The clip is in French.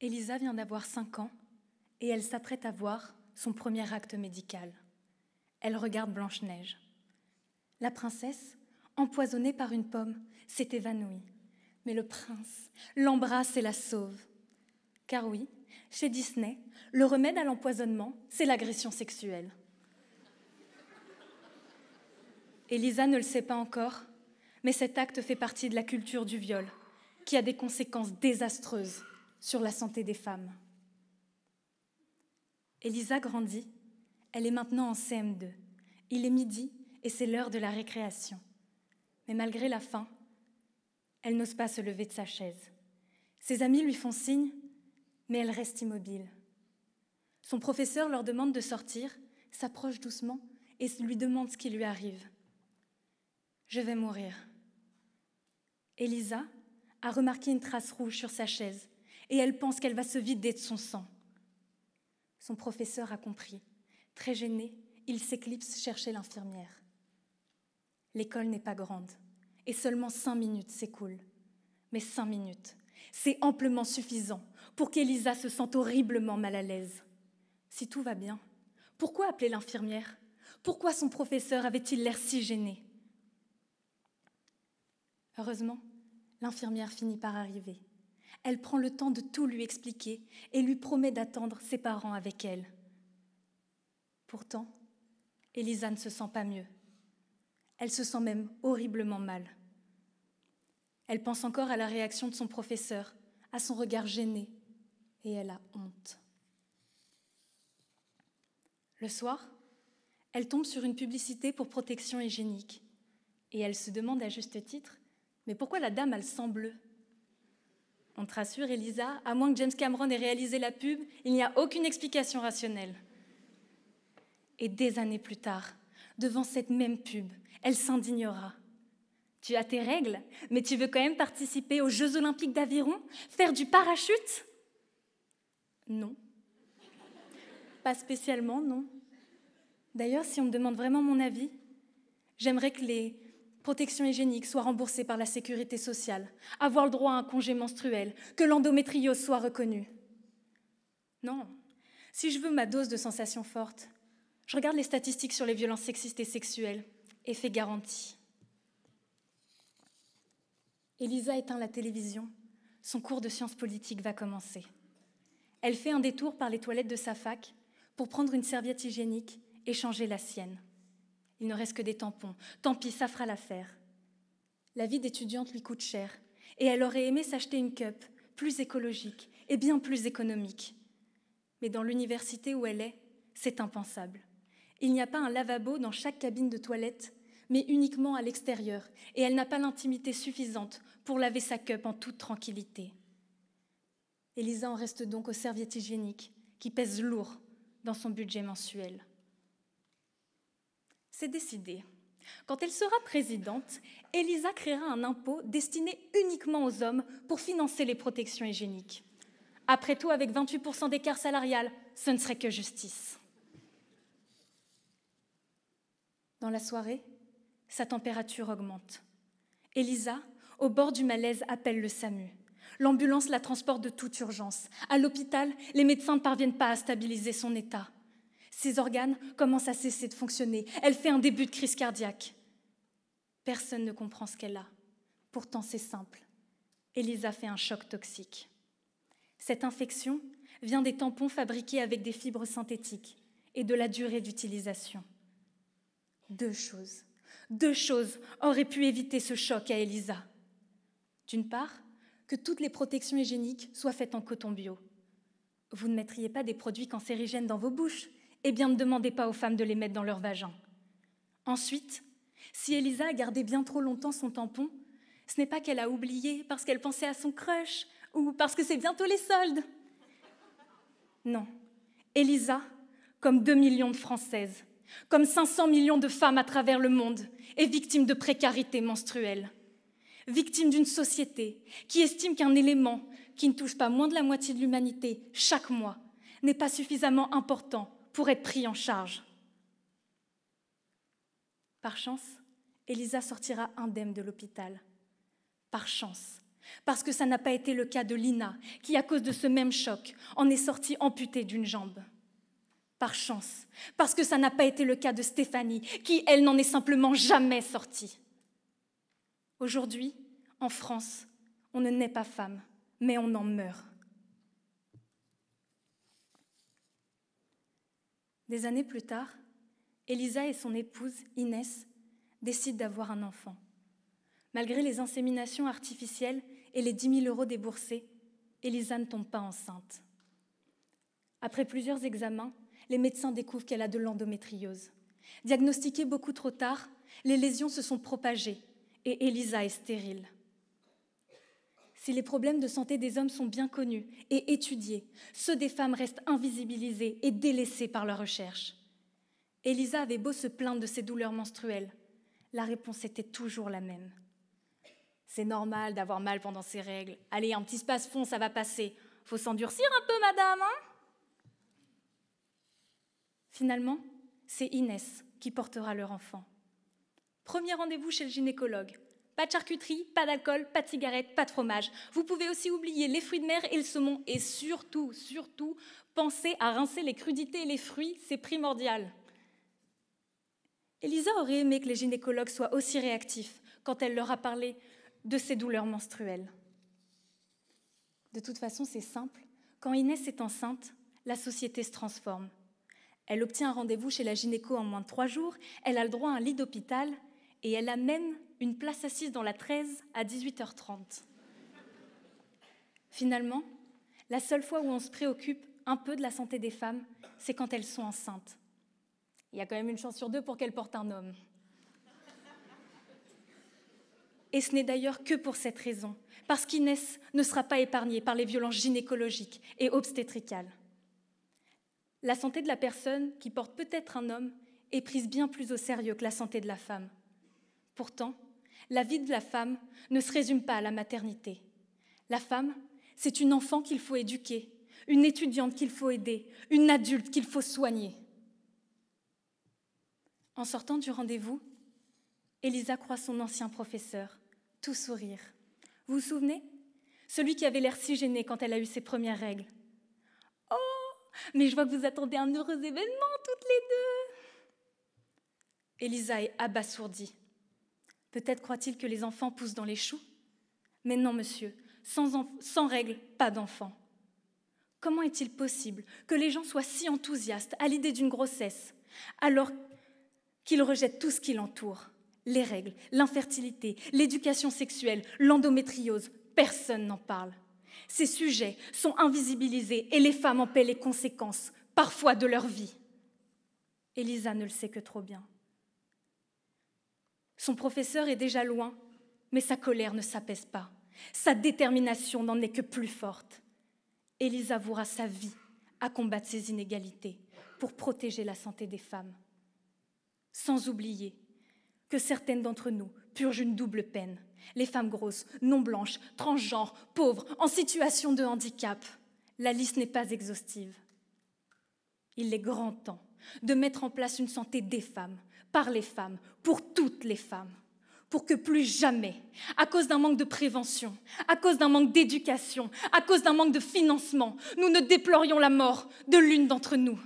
Elisa vient d'avoir 5 ans et elle s'apprête à voir son premier acte médical. Elle regarde Blanche-Neige. La princesse, empoisonnée par une pomme, s'est évanouie. Mais le prince l'embrasse et la sauve. Car oui, chez Disney, le remède à l'empoisonnement, c'est l'agression sexuelle. Elisa ne le sait pas encore, mais cet acte fait partie de la culture du viol, qui a des conséquences désastreuses sur la santé des femmes. Elisa grandit, elle est maintenant en CM2. Il est midi et c'est l'heure de la récréation. Mais malgré la faim, elle n'ose pas se lever de sa chaise. Ses amis lui font signe, mais elle reste immobile. Son professeur leur demande de sortir, s'approche doucement et lui demande ce qui lui arrive. Je vais mourir. Elisa a remarqué une trace rouge sur sa chaise et elle pense qu'elle va se vider de son sang. Son professeur a compris. Très gêné, il s'éclipse chercher l'infirmière. L'école n'est pas grande et seulement cinq minutes s'écoulent. Mais cinq minutes, c'est amplement suffisant pour qu'Elisa se sente horriblement mal à l'aise. Si tout va bien, pourquoi appeler l'infirmière Pourquoi son professeur avait-il l'air si gêné Heureusement, l'infirmière finit par arriver elle prend le temps de tout lui expliquer et lui promet d'attendre ses parents avec elle. Pourtant, Elisa ne se sent pas mieux. Elle se sent même horriblement mal. Elle pense encore à la réaction de son professeur, à son regard gêné, et elle a honte. Le soir, elle tombe sur une publicité pour protection hygiénique, et elle se demande à juste titre, mais pourquoi la dame a le sang bleu on te rassure, Elisa, à moins que James Cameron ait réalisé la pub, il n'y a aucune explication rationnelle. Et des années plus tard, devant cette même pub, elle s'indignera. Tu as tes règles, mais tu veux quand même participer aux Jeux olympiques d'aviron Faire du parachute Non. Pas spécialement, non. D'ailleurs, si on me demande vraiment mon avis, j'aimerais que les protection hygiénique soit remboursée par la sécurité sociale, avoir le droit à un congé menstruel, que l'endométriose soit reconnue. Non. Si je veux ma dose de sensations fortes, je regarde les statistiques sur les violences sexistes et sexuelles. Effet garantie. Elisa éteint la télévision. Son cours de sciences politiques va commencer. Elle fait un détour par les toilettes de sa fac pour prendre une serviette hygiénique et changer la sienne. Il ne reste que des tampons. Tant pis, ça fera l'affaire. La vie d'étudiante lui coûte cher, et elle aurait aimé s'acheter une cup plus écologique et bien plus économique. Mais dans l'université où elle est, c'est impensable. Il n'y a pas un lavabo dans chaque cabine de toilette, mais uniquement à l'extérieur, et elle n'a pas l'intimité suffisante pour laver sa cup en toute tranquillité. Elisa en reste donc aux serviettes hygiéniques, qui pèsent lourd dans son budget mensuel. C'est décidé. Quand elle sera présidente, Elisa créera un impôt destiné uniquement aux hommes pour financer les protections hygiéniques. Après tout, avec 28% d'écart salarial, ce ne serait que justice. Dans la soirée, sa température augmente. Elisa, au bord du malaise, appelle le SAMU. L'ambulance la transporte de toute urgence. À l'hôpital, les médecins ne parviennent pas à stabiliser son état. Ses organes commencent à cesser de fonctionner. Elle fait un début de crise cardiaque. Personne ne comprend ce qu'elle a. Pourtant, c'est simple. Elisa fait un choc toxique. Cette infection vient des tampons fabriqués avec des fibres synthétiques et de la durée d'utilisation. Deux choses. Deux choses auraient pu éviter ce choc à Elisa. D'une part, que toutes les protections hygiéniques soient faites en coton bio. Vous ne mettriez pas des produits cancérigènes dans vos bouches, eh bien ne demandez pas aux femmes de les mettre dans leur vagin. Ensuite, si Elisa a gardé bien trop longtemps son tampon, ce n'est pas qu'elle a oublié parce qu'elle pensait à son crush ou parce que c'est bientôt les soldes. Non, Elisa, comme 2 millions de Françaises, comme 500 millions de femmes à travers le monde, est victime de précarité menstruelle, victime d'une société qui estime qu'un élément qui ne touche pas moins de la moitié de l'humanité chaque mois n'est pas suffisamment important pour être pris en charge. Par chance, Elisa sortira indemne de l'hôpital. Par chance. Parce que ça n'a pas été le cas de Lina, qui, à cause de ce même choc, en est sortie amputée d'une jambe. Par chance. Parce que ça n'a pas été le cas de Stéphanie, qui, elle, n'en est simplement jamais sortie. Aujourd'hui, en France, on ne naît pas femme, mais on en meurt. Des années plus tard, Elisa et son épouse, Inès, décident d'avoir un enfant. Malgré les inséminations artificielles et les 10 000 euros déboursés, Elisa ne tombe pas enceinte. Après plusieurs examens, les médecins découvrent qu'elle a de l'endométriose. Diagnostiquée beaucoup trop tard, les lésions se sont propagées et Elisa est stérile si les problèmes de santé des hommes sont bien connus et étudiés, ceux des femmes restent invisibilisés et délaissés par leurs recherches. Elisa avait beau se plaindre de ses douleurs menstruelles, la réponse était toujours la même. C'est normal d'avoir mal pendant ses règles. Allez, un petit space-fond, ça va passer. Faut s'endurcir un peu, madame, hein Finalement, c'est Inès qui portera leur enfant. Premier rendez-vous chez le gynécologue. Pas de charcuterie, pas d'alcool, pas de cigarettes, pas de fromage. Vous pouvez aussi oublier les fruits de mer et le saumon. Et surtout, surtout, pensez à rincer les crudités et les fruits, c'est primordial. Elisa aurait aimé que les gynécologues soient aussi réactifs quand elle leur a parlé de ses douleurs menstruelles. De toute façon, c'est simple. Quand Inès est enceinte, la société se transforme. Elle obtient un rendez-vous chez la gynéco en moins de trois jours, elle a le droit à un lit d'hôpital et elle a même une place assise dans la 13 à 18h30. Finalement, la seule fois où on se préoccupe un peu de la santé des femmes, c'est quand elles sont enceintes. Il y a quand même une chance sur deux pour qu'elles portent un homme. Et ce n'est d'ailleurs que pour cette raison, parce qu'Inès ne sera pas épargnée par les violences gynécologiques et obstétricales. La santé de la personne qui porte peut-être un homme est prise bien plus au sérieux que la santé de la femme. Pourtant, la vie de la femme ne se résume pas à la maternité. La femme, c'est une enfant qu'il faut éduquer, une étudiante qu'il faut aider, une adulte qu'il faut soigner. En sortant du rendez-vous, Elisa croit son ancien professeur, tout sourire. Vous vous souvenez Celui qui avait l'air si gêné quand elle a eu ses premières règles. Oh, mais je vois que vous attendez un heureux événement toutes les deux. Elisa est abasourdie. Peut-être croit-il que les enfants poussent dans les choux Mais non, monsieur, sans, règles, pas d'enfants. Comment est-il possible que les gens soient si enthousiastes à l'idée d'une grossesse, alors qu'ils rejettent tout ce qui l'entoure Les règles, l'infertilité, l'éducation sexuelle, l'endométriose, personne n'en parle. Ces sujets sont invisibilisés et les femmes en paient les conséquences, parfois de leur vie. Elisa ne le sait que trop bien. Son professeur est déjà loin, mais sa colère ne s'apaise pas. Sa détermination n'en est que plus forte. Elisa vouera sa vie à combattre ces inégalités pour protéger la santé des femmes. Sans oublier que certaines d'entre nous purgent une double peine. Les femmes grosses, non blanches, transgenres, pauvres, en situation de handicap. La liste n'est pas exhaustive. Il est grand temps de mettre en place une santé des femmes par les femmes, pour toutes les femmes, pour que plus jamais, à cause d'un manque de prévention, à cause d'un manque d'éducation, à cause d'un manque de financement, nous ne déplorions la mort de l'une d'entre nous.